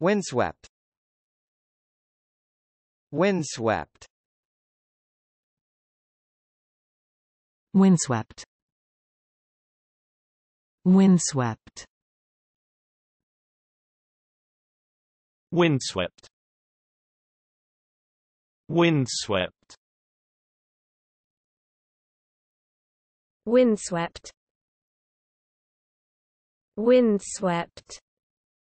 Windswept Windswept Windswept Windswept Windswept Windswept Windswept Windswept